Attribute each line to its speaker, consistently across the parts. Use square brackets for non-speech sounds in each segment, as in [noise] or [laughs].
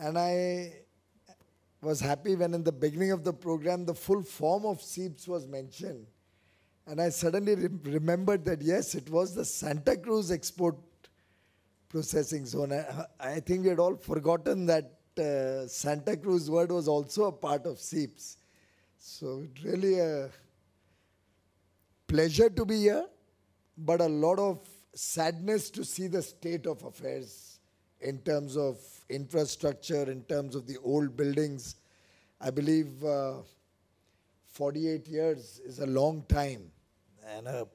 Speaker 1: And I was happy when in the beginning of the program the full form of SEEPS was mentioned. And I suddenly re remembered that yes, it was the Santa Cruz Export Processing Zone. I, I think we had all forgotten that uh, Santa Cruz word was also a part of SEEPS. So it really a pleasure to be here, but a lot of sadness to see the state of affairs in terms of infrastructure, in terms of the old buildings. I believe uh, 48 years is a long time and a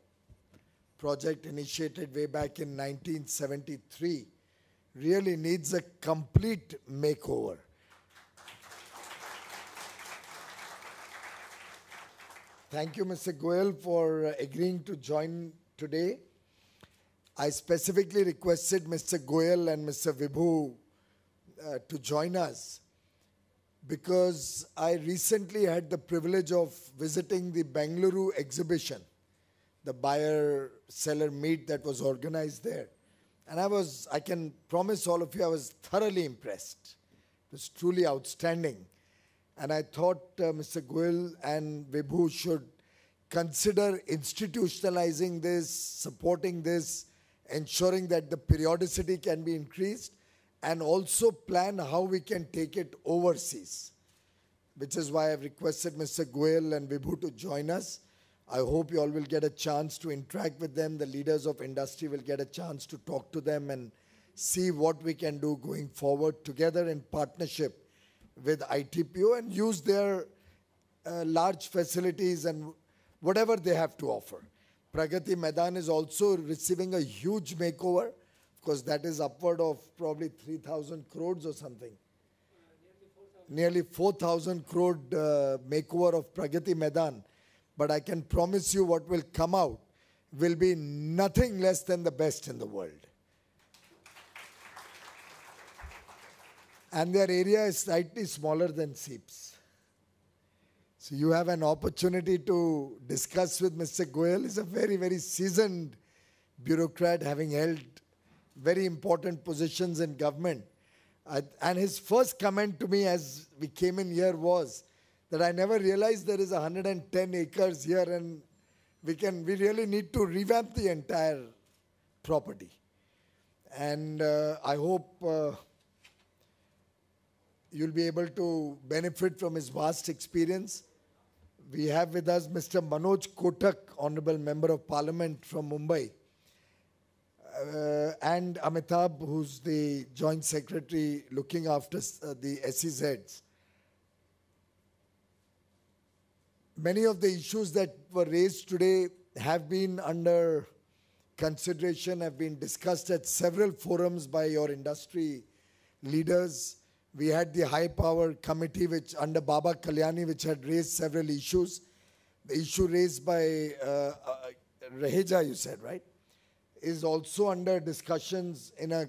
Speaker 1: project initiated way back in 1973 really needs a complete makeover. Thank you, Mr. Goel, for agreeing to join today. I specifically requested Mr. Goyal and Mr. Vibhu uh, to join us because I recently had the privilege of visiting the Bengaluru exhibition, the buyer seller meet that was organized there. And I was, I can promise all of you, I was thoroughly impressed. It was truly outstanding. And I thought uh, Mr. Goyal and Vibhu should consider institutionalizing this, supporting this ensuring that the periodicity can be increased and also plan how we can take it overseas, which is why I've requested Mr. Goel and Vibhu to join us. I hope you all will get a chance to interact with them. The leaders of industry will get a chance to talk to them and see what we can do going forward together in partnership with ITPO and use their uh, large facilities and whatever they have to offer. Pragati Maidan is also receiving a huge makeover. Of course, that is upward of probably 3,000 crores or something. nearly 4,000 crore uh, makeover of Pragati Maidan. But I can promise you what will come out will be nothing less than the best in the world. and their area is slightly smaller than SEEP's. So you have an opportunity to discuss with Mr. Goyal. He's a very, very seasoned bureaucrat having held very important positions in government. and his first comment to me as we came in here was that I never realized there is 110 acres here and we can we really need to revamp the entire property. And uh, I hope uh, you'll be able to benefit from his vast experience. We have with us Mr. Manoj Kotak, Honorable Member of Parliament from Mumbai, uh, and Amitabh, who's the Joint Secretary looking after uh, the SEZs. Many of the issues that were raised today have been under consideration, have been discussed at several forums by your industry leaders we had the high power committee which under Baba Kalyani which had raised several issues. The issue raised by uh, uh Raheja, you said, right, is also under discussions in a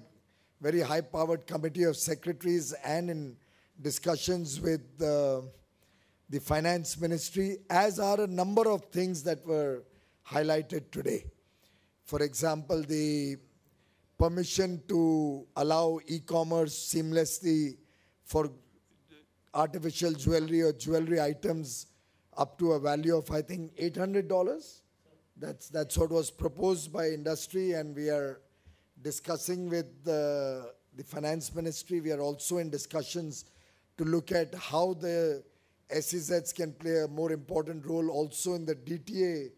Speaker 1: very high powered committee of secretaries and in discussions with uh, the finance ministry, as are a number of things that were highlighted today. For example, the permission to allow e-commerce seamlessly for artificial jewelry or jewelry items up to a value of, I think, $800. That's, that's what was proposed by industry, and we are discussing with the, the finance ministry. We are also in discussions to look at how the SEZs can play a more important role also in the DTA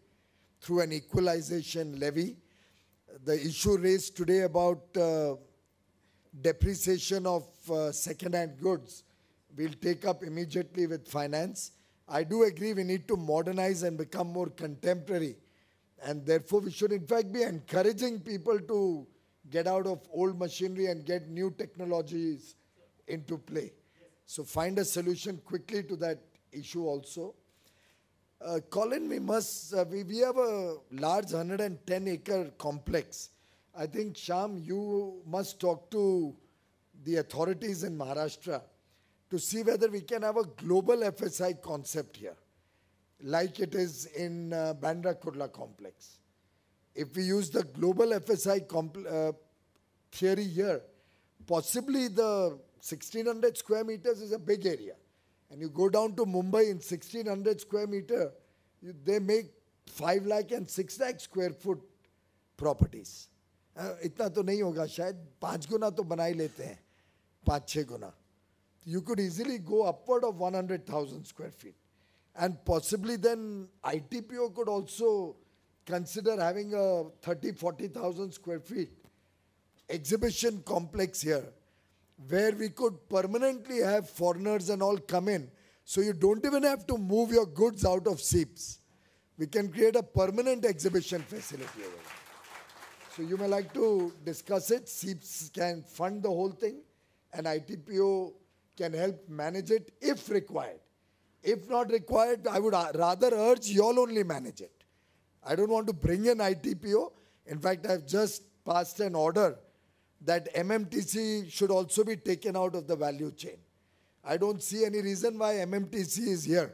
Speaker 1: through an equalization levy. The issue raised today about uh, depreciation of uh, second-hand goods we'll take up immediately with finance. I do agree we need to modernize and become more contemporary. And therefore, we should in fact be encouraging people to get out of old machinery and get new technologies into play. So find a solution quickly to that issue also. Uh, Colin, we must, uh, we, we have a large 110 acre complex I think, Sham, you must talk to the authorities in Maharashtra to see whether we can have a global FSI concept here, like it is in uh, Bandra Kurla complex. If we use the global FSI uh, theory here, possibly the 1600 square meters is a big area. And you go down to Mumbai in 1600 square meter, you, they make 5 lakh and 6 lakh square foot properties. इतना तो नहीं होगा शायद पाँच गुना तो बना ही लेते हैं पाँच छः गुना you could easily go upward of one hundred thousand square feet and possibly then I T P O could also consider having a thirty forty thousand square feet exhibition complex here where we could permanently have foreigners and all come in so you don't even have to move your goods out of SEEPZ we can create a permanent exhibition facility available So you may like to discuss it. SIPS can fund the whole thing and ITPO can help manage it if required. If not required, I would uh, rather urge you all only manage it. I don't want to bring in ITPO. In fact, I've just passed an order that MMTC should also be taken out of the value chain. I don't see any reason why MMTC is here.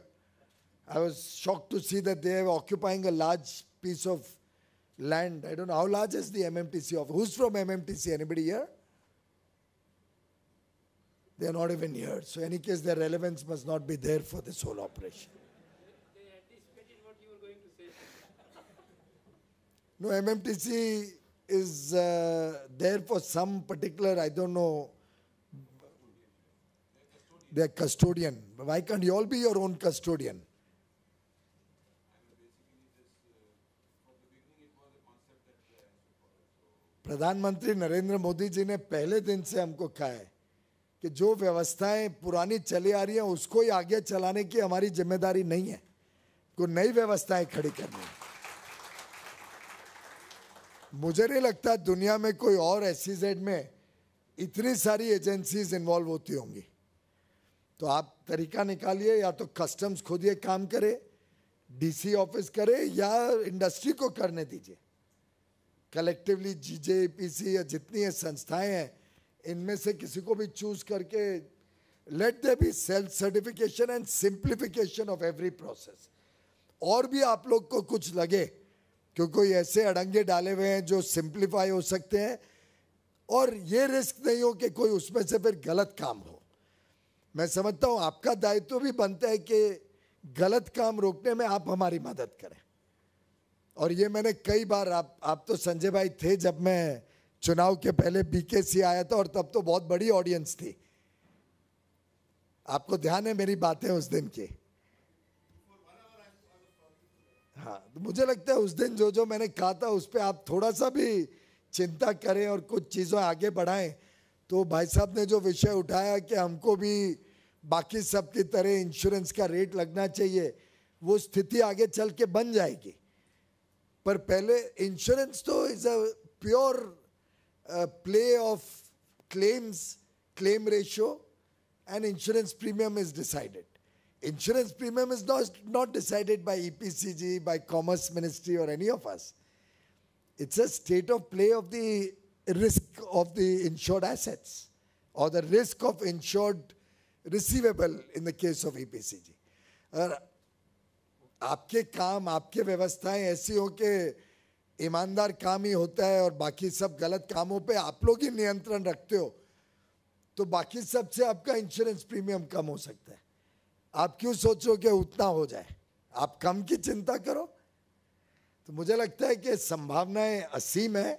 Speaker 1: I was shocked to see that they are occupying a large piece of land. I don't know how large is the MMTC of who's from MMTC? Anybody here? They are not even here. So, in any case, their relevance must not be there for this whole operation. [laughs] no, MMTC is uh, there for some particular, I don't know, They are custodian. Why can't you all be your own custodian? प्रधानमंत्री नरेंद्र मोदी जी ने पहले दिन से हमको कहा है कि जो व्यवस्थाएं पुरानी चली आ रही हैं उसको ही आगे चलाने की हमारी जिम्मेदारी नहीं है को नई व्यवस्थाएं खड़ी करनी है मुझे नहीं लगता दुनिया में कोई और एस e में इतनी सारी एजेंसीज इन्वॉल्व होती होंगी तो आप तरीका निकालिए या तो कस्टम्स खुद ये काम करे डीसी ऑफिस करे या इंडस्ट्री को करने दीजिए कलेक्टिवली पी सी या जितनी है संस्थाएं हैं इनमें से किसी को भी चूज करके let they be self certification and simplification of every process और भी आप लोग को कुछ लगे क्योंकि कोई ऐसे अड़ंगे डाले हुए हैं जो सिंप्लीफाई हो सकते हैं और ये रिस्क नहीं हो कि कोई उसमें से फिर गलत काम हो मैं समझता हूँ आपका दायित्व भी बनता है कि गलत काम रोकने में आप हमारी मदद करें और ये मैंने कई बार आप आप तो संजय भाई थे जब मैं चुनाव के पहले बीकेसी आया था और तब तो बहुत बड़ी ऑडियंस थी आपको ध्यान है मेरी बातें उस दिन की हाँ तो मुझे लगता है उस दिन जो जो मैंने कहा था उस पर आप थोड़ा सा भी चिंता करें और कुछ चीज़ें आगे बढ़ाएं तो भाई साहब ने जो विषय उठाया कि हमको भी बाकी सब की तरह इंश्योरेंस का रेट लगना चाहिए वो स्थिति आगे चल के बन जाएगी पर पहले इंश्योरेंस तो is a pure play of claims claim ratio and insurance premium is Insurance premium is not, decided by EPCG, by Commerce Ministry, or any of us. It's a state of play of the risk of the insured assets or the risk of insured receivable in the case of EPCG. Uh, आपके काम आपके व्यवस्थाएं ऐसी हो कि ईमानदार काम ही होता है और बाकी सब गलत कामों पे आप लोग ही नियंत्रण रखते हो तो बाकी सब से आपका इंश्योरेंस प्रीमियम कम हो सकता है आप क्यों सोचो कि उतना हो जाए आप कम की चिंता करो तो मुझे लगता है कि संभावनाएं असीम है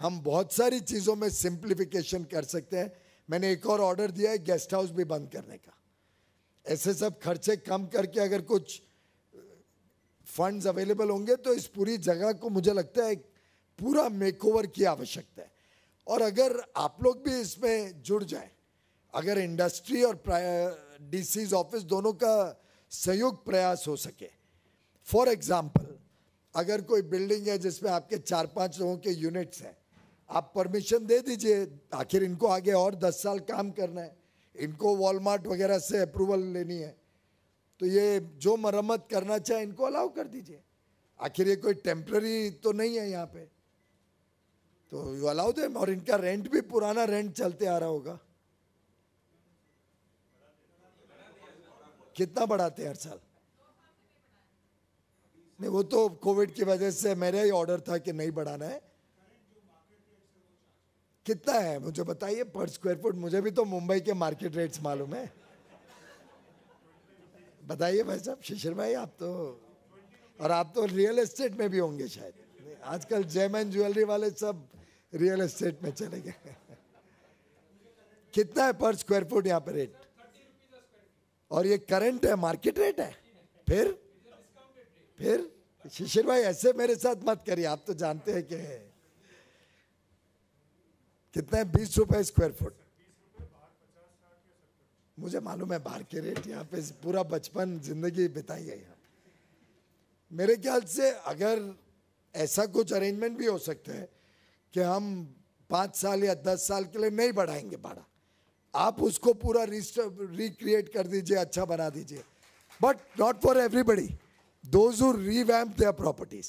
Speaker 1: हम बहुत सारी चीज़ों में सिंप्लीफिकेशन कर सकते हैं मैंने एक और ऑर्डर दिया है गेस्ट हाउस भी बंद करने का ऐसे सब खर्चे कम करके अगर कुछ फंड्स अवेलेबल होंगे तो इस पूरी जगह को मुझे लगता है पूरा मेकओवर की आवश्यकता है और अगर आप लोग भी इसमें जुड़ जाएं अगर इंडस्ट्री और डीसीज ऑफिस दोनों का संयुक्त प्रयास हो सके फॉर एग्जाम्पल अगर कोई बिल्डिंग है जिसमें आपके चार पांच लोगों के यूनिट्स हैं आप परमिशन दे दीजिए आखिर इनको आगे और दस साल काम करना है इनको वॉलमार्ट वगैरह से अप्रूवल लेनी है तो ये जो मरम्मत करना चाहे इनको अलाउ कर दीजिए आखिर ये कोई टेम्प्ररी तो नहीं है यहाँ पे तो यू अलाउ दे और इनका रेंट भी पुराना रेंट चलते आ रहा होगा कितना बढ़ाते हैं हर साल नहीं वो तो कोविड की वजह से मेरा ही ऑर्डर था कि नहीं बढ़ाना है कितना है मुझे बताइए पर स्क्वायर फुट मुझे भी तो मुंबई के मार्केट रेट्स मालूम है बताइए भाई साहब शिशिर भाई आप तो और आप तो रियल एस्टेट में भी होंगे शायद आजकल जयमन ज्वेलरी वाले सब रियल एस्टेट में चले गए कितना है पर स्क्वायर फुट यहाँ पे रेट और ये करंट है मार्केट रेट है फिर फिर शिशिर भाई ऐसे मेरे साथ मत करिए आप तो जानते हैं कि कितना है बीस रुपए स्क्वायर फुट मुझे मालूम है बाहर के रेट यहाँ पे पूरा बचपन जिंदगी बिताई है यहाँ मेरे ख्याल से अगर ऐसा कुछ अरेंजमेंट भी हो सकता है कि हम पाँच साल या दस साल के लिए नहीं बढ़ाएंगे भाड़ा आप उसको पूरा रिक्रिएट कर दीजिए अच्छा बना दीजिए but not for everybody those who revamp their properties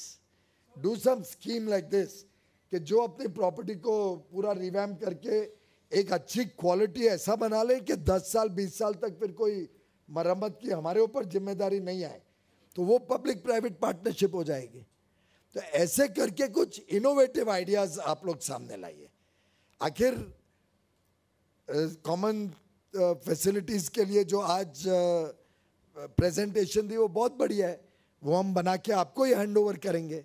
Speaker 1: do some scheme like this कि जो अपनी प्रॉपर्टी को पूरा रिवैम्प करके एक अच्छी क्वालिटी ऐसा बना लें कि 10 साल 20 साल तक फिर कोई मरम्मत की हमारे ऊपर जिम्मेदारी नहीं आए तो वो पब्लिक प्राइवेट पार्टनरशिप हो जाएगी तो ऐसे करके कुछ इनोवेटिव आइडियाज़ आप लोग सामने लाइए आखिर कॉमन फैसिलिटीज़ के लिए जो आज प्रेजेंटेशन दी वो बहुत बढ़िया है वो हम बना के आपको ही हैंड ओवर करेंगे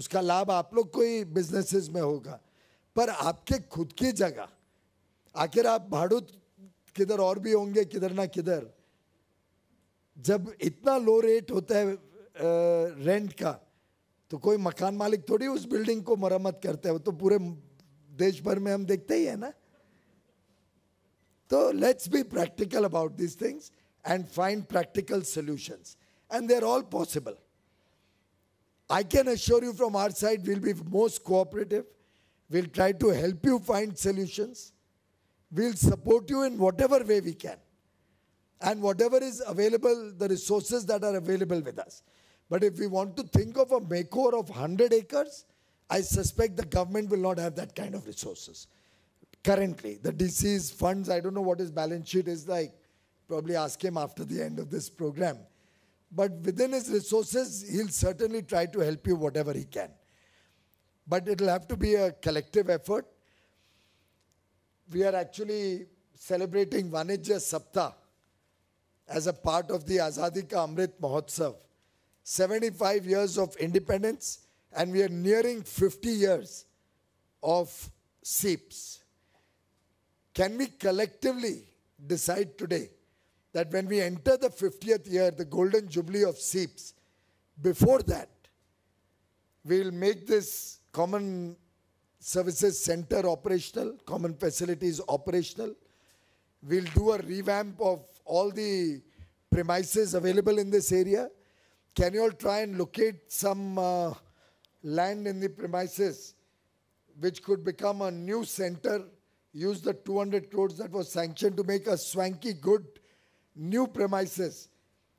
Speaker 1: उसका लाभ आप लोग को ही बिजनेसेस में होगा पर आपके खुद की जगह आखिर आप भाड़ू किधर और भी होंगे किधर ना किधर जब इतना लो रेट होता है रेंट का तो कोई मकान मालिक थोड़ी उस बिल्डिंग को मरम्मत करता है वो तो पूरे देश भर में हम देखते ही है ना तो let's be practical about this things and find practical solutions and they are all possible I can assure you from our side will be most cooperative will try to help you find solutions We'll support you in whatever way we can. And whatever is available, the resources that are available with us. But if we want to think of a makeover of 100 acres, I suspect the government will not have that kind of resources. Currently, the DC's funds, I don't know what his balance sheet is like. Probably ask him after the end of this program. But within his resources, he'll certainly try to help you whatever he can. But it'll have to be a collective effort we are actually celebrating Vanijya Sapta as a part of the Azadi Ka Amrit Mahotsav. 75 years of independence and we are nearing 50 years of SEEPs. Can we collectively decide today that when we enter the 50th year, the golden jubilee of SEEPs, before that, we'll make this common services center operational, common facilities operational. We'll do a revamp of all the premises available in this area. Can you all try and locate some uh, land in the premises which could become a new center? Use the 200 crores that was sanctioned to make a swanky, good, new premises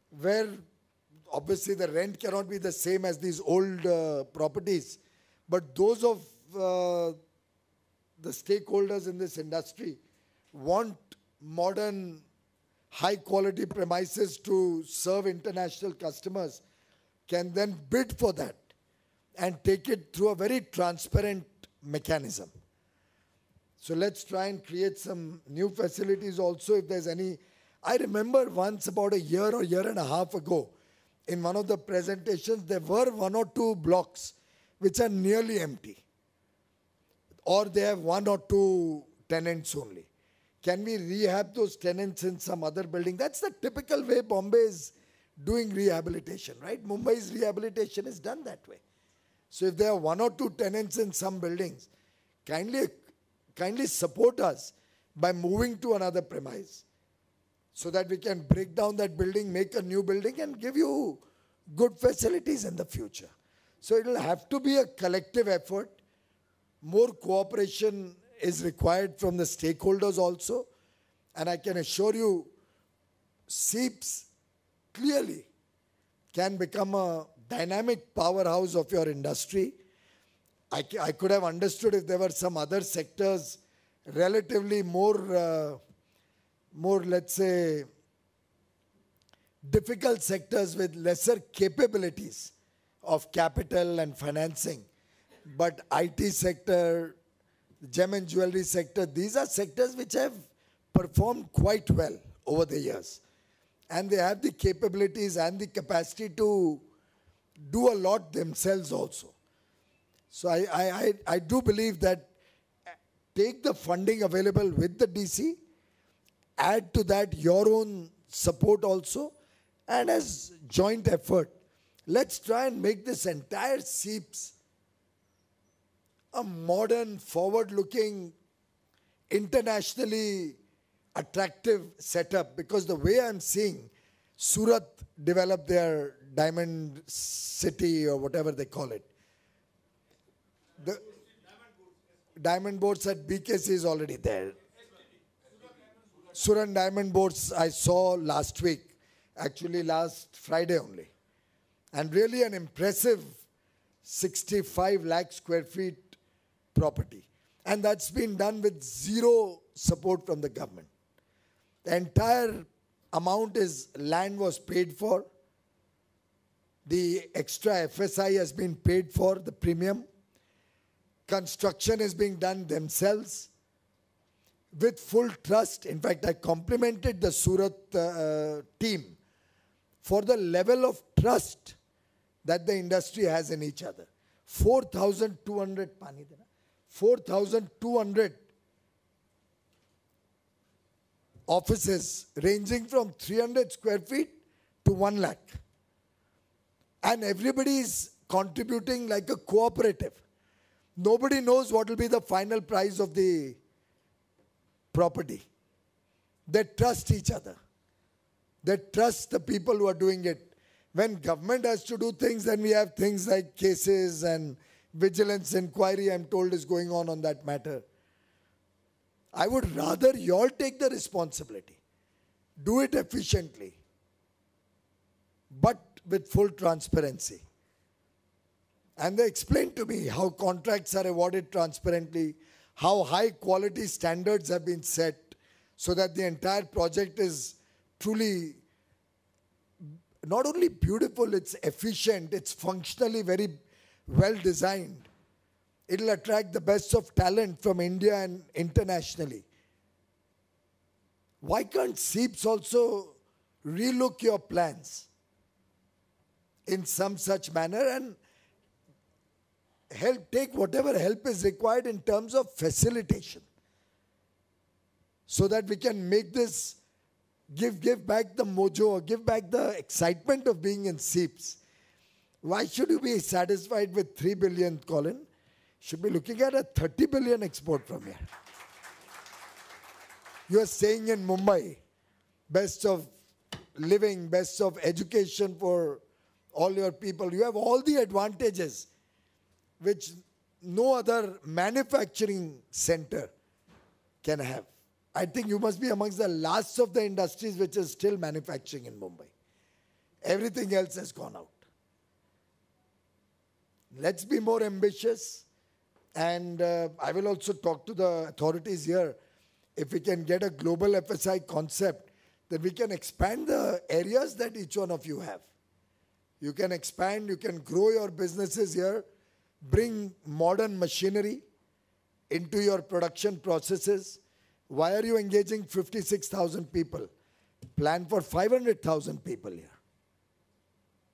Speaker 1: where obviously the rent cannot be the same as these old uh, properties. But those of uh, the stakeholders in this industry want modern, high quality premises to serve international customers can then bid for that and take it through a very transparent mechanism. So let's try and create some new facilities also if there's any. I remember once about a year or year and a half ago, in one of the presentations, there were one or two blocks which are nearly empty or they have one or two tenants only. Can we rehab those tenants in some other building? That's the typical way Bombay is doing rehabilitation, right? Mumbai's rehabilitation is done that way. So if there are one or two tenants in some buildings, kindly, kindly support us by moving to another premise so that we can break down that building, make a new building and give you good facilities in the future. So it will have to be a collective effort more cooperation is required from the stakeholders also. And I can assure you, SEEPs clearly can become a dynamic powerhouse of your industry. I, I could have understood if there were some other sectors relatively more, uh, more let's say, difficult sectors with lesser capabilities of capital and financing but IT sector, gem and jewelry sector, these are sectors which have performed quite well over the years. And they have the capabilities and the capacity to do a lot themselves also. So I, I, I, I do believe that uh, take the funding available with the DC, add to that your own support also, and as joint effort, let's try and make this entire SEEPS a modern, forward looking, internationally attractive setup because the way I'm seeing Surat develop their diamond city or whatever they call it. The diamond boards at BKC is already there. Surat diamond boards I saw last week, actually last Friday only. And really an impressive 65 lakh square feet property. And that's been done with zero support from the government. The entire amount is land was paid for. The extra FSI has been paid for, the premium. Construction is being done themselves with full trust. In fact, I complimented the Surat uh, team for the level of trust that the industry has in each other. 4,200 pani 4,200 offices ranging from 300 square feet to 1 lakh. And everybody is contributing like a cooperative. Nobody knows what will be the final price of the property. They trust each other. They trust the people who are doing it. When government has to do things, then we have things like cases and vigilance inquiry, I'm told, is going on on that matter. I would rather you all take the responsibility, do it efficiently, but with full transparency. And they explained to me how contracts are awarded transparently, how high quality standards have been set so that the entire project is truly not only beautiful, it's efficient, it's functionally very well designed, it'll attract the best of talent from India and internationally. Why can't SEEPs also relook your plans in some such manner and help take whatever help is required in terms of facilitation so that we can make this give give back the mojo give back the excitement of being in seeps why should you be satisfied with 3 billion, Colin? Should be looking at a 30 billion export from here. You are saying in Mumbai, best of living, best of education for all your people. You have all the advantages which no other manufacturing center can have. I think you must be amongst the last of the industries which is still manufacturing in Mumbai. Everything else has gone out. Let's be more ambitious. And uh, I will also talk to the authorities here. If we can get a global FSI concept, then we can expand the areas that each one of you have. You can expand, you can grow your businesses here, bring modern machinery into your production processes. Why are you engaging 56,000 people? Plan for 500,000 people here.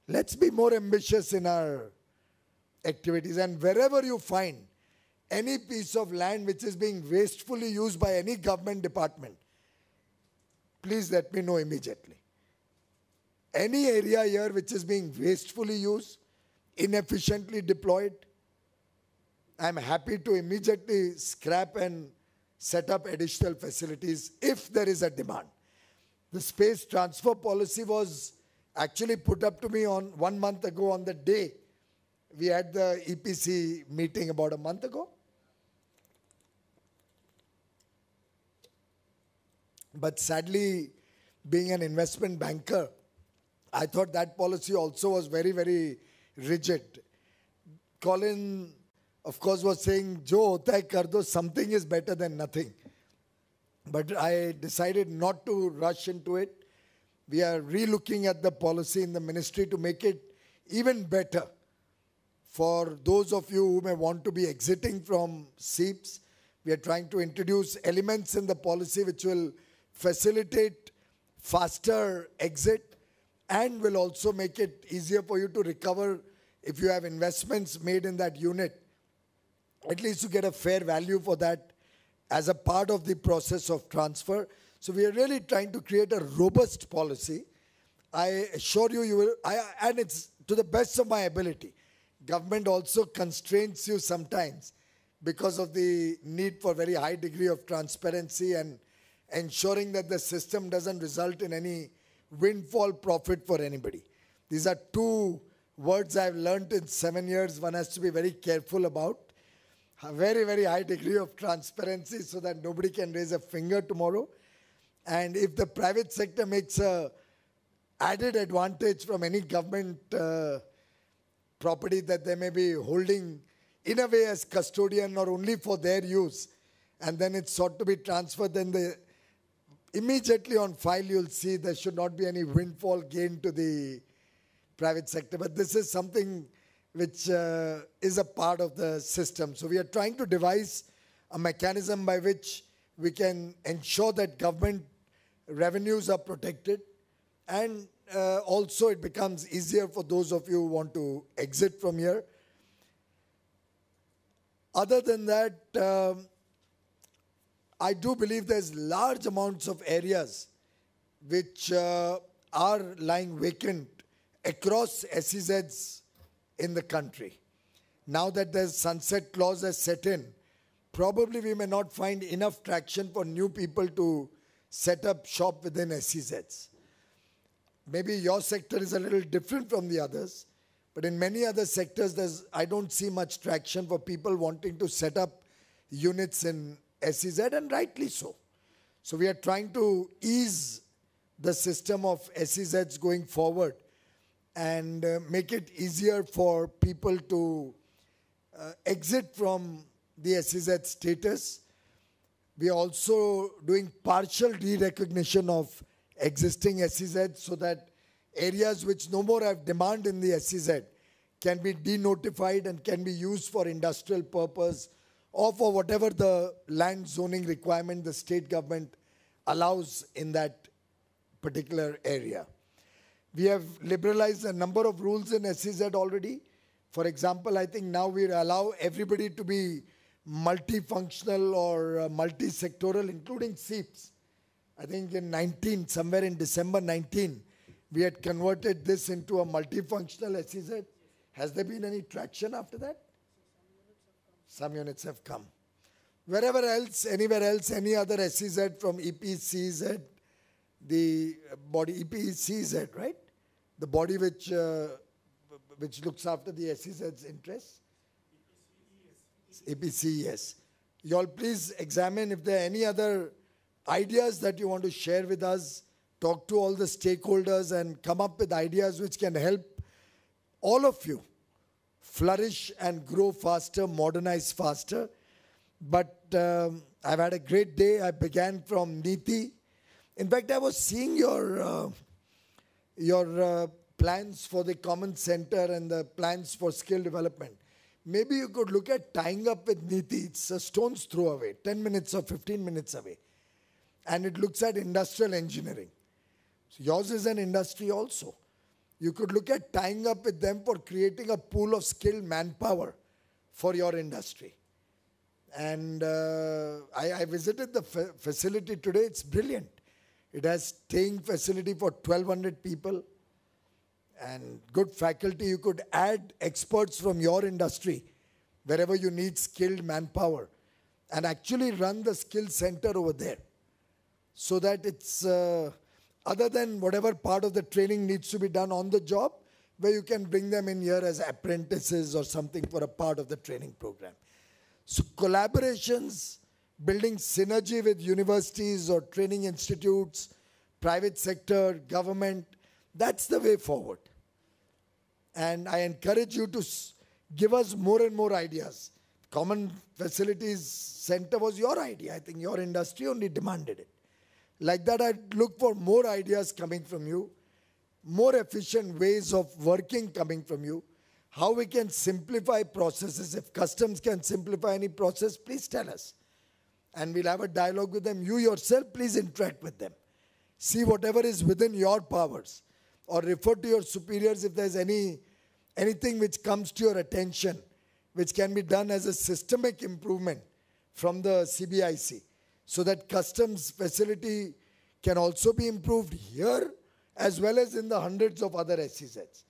Speaker 1: Let's be more ambitious in our activities. And wherever you find any piece of land which is being wastefully used by any government department, please let me know immediately. Any area here which is being wastefully used, inefficiently deployed, I'm happy to immediately scrap and set up additional facilities if there is a demand. The space transfer policy was actually put up to me on one month ago on the day we had the EPC meeting about a month ago. But sadly, being an investment banker, I thought that policy also was very, very rigid. Colin, of course, was saying, Jo hota hai kar do, something is better than nothing. But I decided not to rush into it. We are relooking at the policy in the ministry to make it even better. For those of you who may want to be exiting from SEEPs, we are trying to introduce elements in the policy which will facilitate faster exit and will also make it easier for you to recover if you have investments made in that unit. At least you get a fair value for that as a part of the process of transfer. So we are really trying to create a robust policy. I assure you, you will, I, and it's to the best of my ability government also constrains you sometimes because of the need for very high degree of transparency and ensuring that the system doesn't result in any windfall profit for anybody. These are two words I've learned in seven years. One has to be very careful about. A very, very high degree of transparency so that nobody can raise a finger tomorrow. And if the private sector makes a added advantage from any government uh, property that they may be holding in a way as custodian or only for their use, and then it's sought to be transferred, then they immediately on file you'll see there should not be any windfall gain to the private sector. But this is something which uh, is a part of the system. So we are trying to devise a mechanism by which we can ensure that government revenues are protected and uh, also it becomes easier for those of you who want to exit from here. Other than that, um, I do believe there's large amounts of areas which uh, are lying vacant across SEZs in the country. Now that the sunset clause has set in, probably we may not find enough traction for new people to set up shop within SEZs maybe your sector is a little different from the others, but in many other sectors, there's I don't see much traction for people wanting to set up units in SEZ, and rightly so. So we are trying to ease the system of SEZs going forward and uh, make it easier for people to uh, exit from the SEZ status. We are also doing partial re-recognition of existing SEZ so that areas which no more have demand in the SEZ can be denotified and can be used for industrial purpose or for whatever the land zoning requirement the state government allows in that particular area. We have liberalized a number of rules in SEZ already. For example, I think now we allow everybody to be multifunctional or uh, multi-sectoral, including SEEPs. I think in 19, somewhere in December 19, we had converted this into a multifunctional SEZ. Has there been any traction after that? Some units have come. Wherever else, anywhere else, any other SEZ from EPCZ, the body, EPCZ, right? The body which, uh, which looks after the SEZ's interests? EPCES. EPCES. You all please examine if there are any other ideas that you want to share with us, talk to all the stakeholders and come up with ideas which can help all of you flourish and grow faster, modernize faster. But um, I've had a great day. I began from Niti. In fact, I was seeing your, uh, your uh, plans for the Common Center and the plans for skill development. Maybe you could look at tying up with Niti. It's a stone's throw away, 10 minutes or 15 minutes away and it looks at industrial engineering. So yours is an industry also. You could look at tying up with them for creating a pool of skilled manpower for your industry. And uh, I, I, visited the facility today. It's brilliant. It has staying facility for 1,200 people and good faculty. You could add experts from your industry wherever you need skilled manpower and actually run the skill center over there so that it's uh, other than whatever part of the training needs to be done on the job, where you can bring them in here as apprentices or something for a part of the training program. So, collaborations, building synergy with universities or training institutes, private sector, government, that's the way forward. And I encourage you to give us more and more ideas. Common Facilities Center was your idea. I think your industry only demanded it. Like that, I look for more ideas coming from you, more efficient ways of working coming from you, how we can simplify processes. If customs can simplify any process, please tell us. And we'll have a dialogue with them. You yourself, please interact with them. See whatever is within your powers. Or refer to your superiors if there's any, anything which comes to your attention, which can be done as a systemic improvement from the CBIC so that customs facility can also be improved here as well as in the hundreds of other SEZs.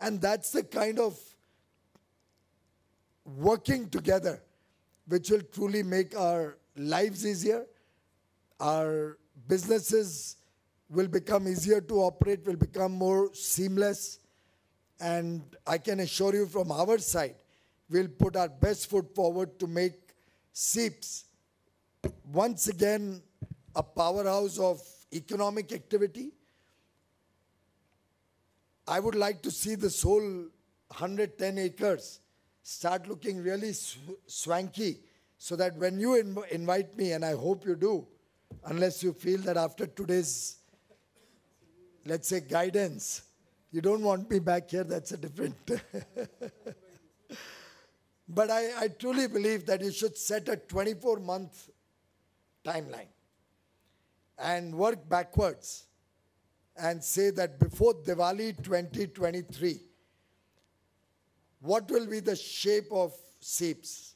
Speaker 1: And that's the kind of working together which will truly make our lives easier, our businesses will become easier to operate, will become more seamless. And I can assure you from our side, we'll put our best foot forward to make SEEPs once again a powerhouse of economic activity. I would like to see this whole 110 acres start looking really sw swanky so that when you inv invite me, and I hope you do, unless you feel that after today's, let's say, guidance, you don't want me back here, that's a different. [laughs] but I, I truly believe that you should set a 24 month timeline and work backwards and say that before Diwali 2023, what will be the shape of SEEPS?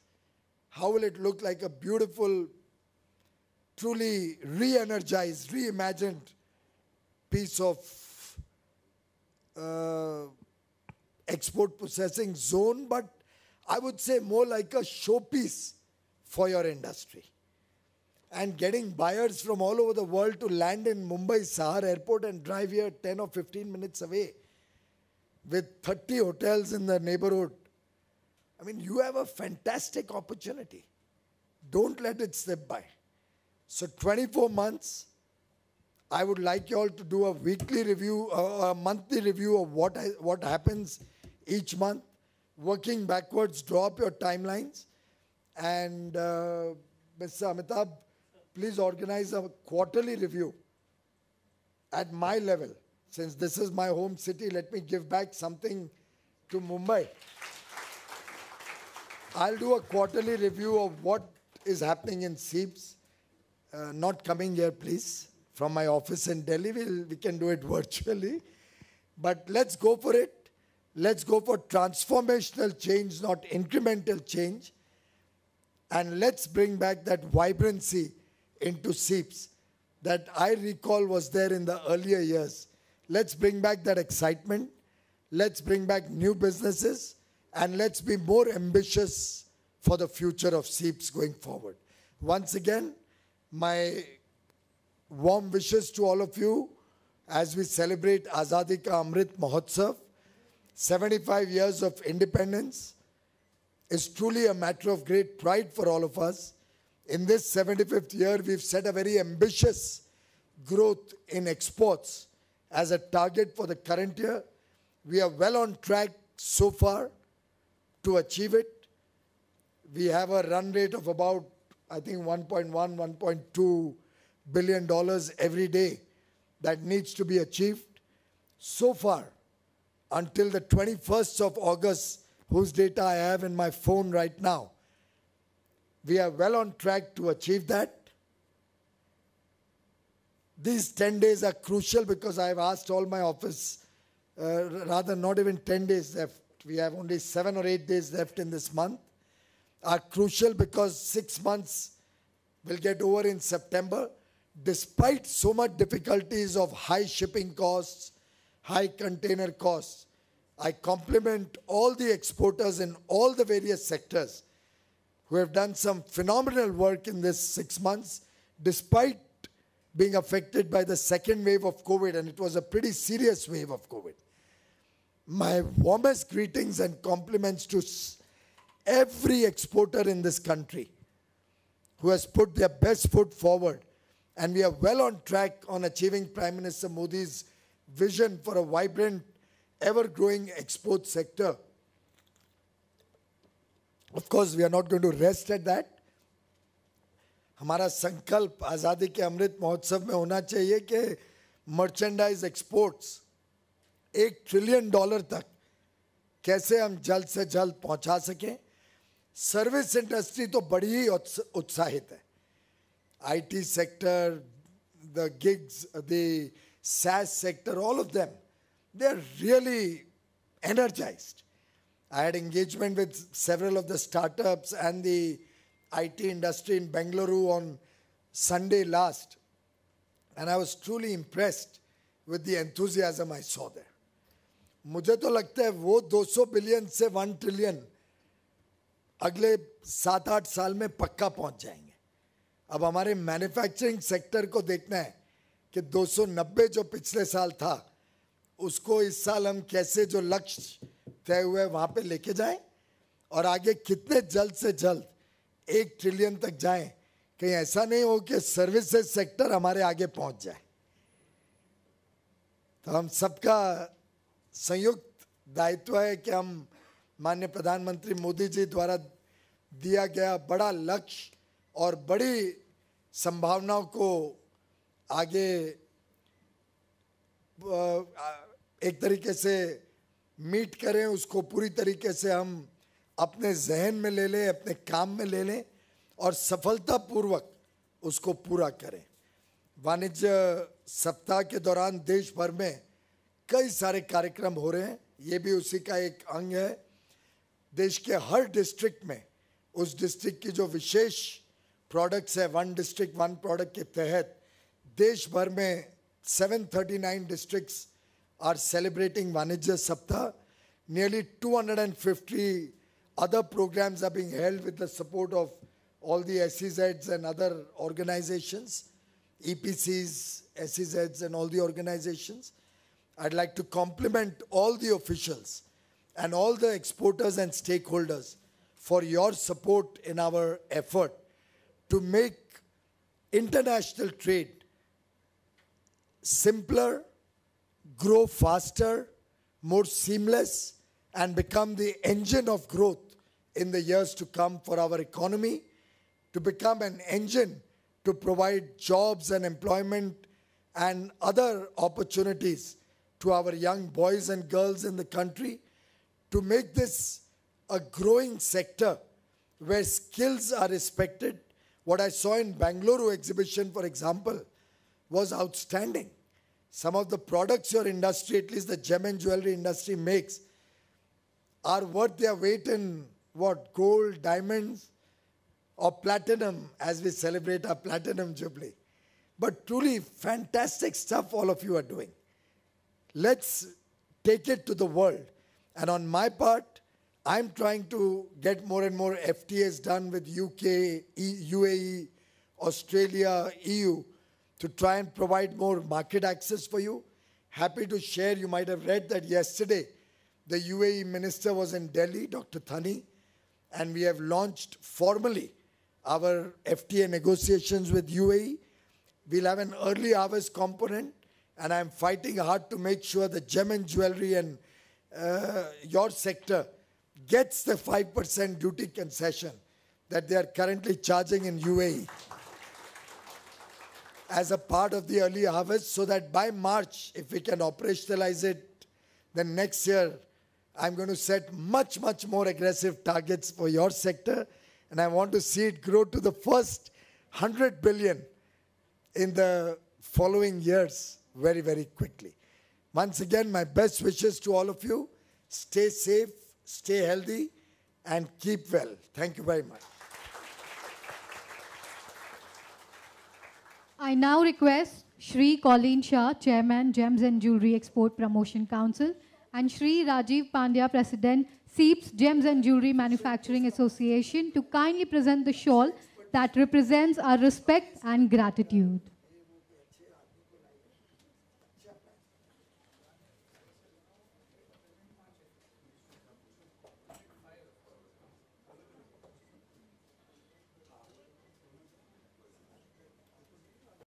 Speaker 1: How will it look like a beautiful, truly re energized, reimagined piece of uh, export processing zone, but I would say more like a showpiece for your industry and getting buyers from all over the world to land in Mumbai Sahar airport and drive here 10 or 15 minutes away with 30 hotels in the neighborhood. I mean, you have a fantastic opportunity. Don't let it slip by. So, 24 months, I would like you all to do a weekly review, uh, a monthly review of what, I, what happens each month. Working backwards, draw up your timelines. And uh, Mr. Amitabh, please organize a quarterly review at my level. Since this is my home city, let me give back something to Mumbai. I'll do a quarterly review of what is happening in SEEPS. Uh, not coming here, please. From my office in Delhi, we'll, we can do it [laughs] virtually. But let's go for it. Let's go for transformational change, not incremental change. And let's bring back that vibrancy into SEEPs that I recall was there in the earlier years. Let's bring back that excitement. Let's bring back new businesses. And let's be more ambitious for the future of SEEPs going forward. Once again, my warm wishes to all of you as we celebrate Azadi Ka Amrit Mahotsav. 75 years of independence is truly a matter of great pride for all of us. In this 75th year, we've set a very ambitious growth in exports as a target for the current year. We are well on track so far to achieve it. We have a run rate of about, I think, 1.1, $1.2 billion every day that needs to be achieved. So far, until the 21st of August, whose data I have in my phone right now, we are well on track to achieve that. These 10 days are crucial because I have asked all my office, uh, rather not even 10 days left, we have only seven or eight days left in this month, are crucial because six months will get over in September. Despite so much difficulties of high shipping costs, high container costs, I compliment all the exporters in all the various sectors who have done some phenomenal work in this six months, despite being affected by the second wave of COVID, and it was a pretty serious wave of COVID. My warmest greetings and compliments to every exporter in this country who has put their best foot forward. And we are well on track on achieving Prime Minister Modi's vision for a vibrant, ever growing export sector of course we are not going to rest at that हमारा संकल्प आज़ादी के अमृत महोत्सव में होना चाहिए कि merchandise exports एक ट्रिलियन डॉलर तक कैसे हम जल्द से जल्द पहुंचा सकें सर्विस इंडस्ट्री तो बड़ी ही उत्साहित है IT sector gigs the SaaS sector all of them they are really energised I had engagement with several of the startups and the IT industry in Bengaluru on Sunday last. And I was truly impressed with the enthusiasm I saw there. मुझे तो लगता है वो 200 billion से 1 trillion अगले सात आठ साल में पक्का पहुंच जाएंगे अब हमारे मैन्युफैक्चरिंग सेक्टर को देखना है कि 290 जो पिछले साल था उसको इस साल हम कैसे जो लक्ष्य तय हुए वहाँ पे लेके जाएं और आगे कितने जल्द से जल्द एक ट्रिलियन तक जाएं कहीं ऐसा नहीं हो कि सर्विसेज सेक्टर हमारे आगे पहुंच जाए तो हम सबका संयुक्त दायित्व है कि हम माननीय प्रधानमंत्री मोदी जी द्वारा दिया गया बड़ा लक्ष्य और बड़ी संभावनाओं को आगे एक तरीके से मीट करें उसको पूरी तरीके से हम अपने जहन में ले लें अपने काम में ले लें और सफलतापूर्वक उसको पूरा करें वाणिज्य सप्ताह के दौरान देश भर में कई सारे कार्यक्रम हो रहे हैं ये भी उसी का एक अंग है देश के हर डिस्ट्रिक्ट में उस डिस्ट्रिक्ट की जो विशेष प्रोडक्ट्स है वन डिस्ट्रिक्ट वन प्रोडक्ट के तहत देश भर में 739 districts are celebrating Vanijya Saptah. Nearly 250 other programs are being held with the support of all the SEZs and other organizations, EPCs, SEZs and all the organizations. I'd like to compliment all the officials and all the exporters and stakeholders for your support in our effort to make international trade simpler, grow faster, more seamless, and become the engine of growth in the years to come for our economy, to become an engine to provide jobs and employment and other opportunities to our young boys and girls in the country, to make this a growing sector where skills are respected. What I saw in Bangalore exhibition, for example, was outstanding. Some of the products your industry, at least the gem and jewelry industry makes, are worth their weight in what? Gold, diamonds, or platinum as we celebrate our platinum jubilee. But truly fantastic stuff all of you are doing. Let's take it to the world. And on my part, I'm trying to get more and more FTAs done with UK, UAE, Australia, EU to try and provide more market access for you. Happy to share, you might have read that yesterday, the UAE minister was in Delhi, Dr. Thani, and we have launched formally our FTA negotiations with UAE. We'll have an early hours component, and I'm fighting hard to make sure the gem and jewelry and uh, your sector gets the 5% duty concession that they are currently charging in UAE as a part of the early harvest so that by March, if we can operationalize it, then next year I'm going to set much, much more aggressive targets for your sector. And I want to see it grow to the first 100 billion in the following years very, very quickly. Once again, my best wishes to all of you. Stay safe, stay healthy, and keep well. Thank you very much. I now request Shri Colleen Shah, Chairman, Gems and Jewelry Export Promotion Council, and Shri Rajiv Pandya, President, SEEPS Gems and Jewelry Manufacturing Association, to kindly present the shawl that represents our respect and gratitude.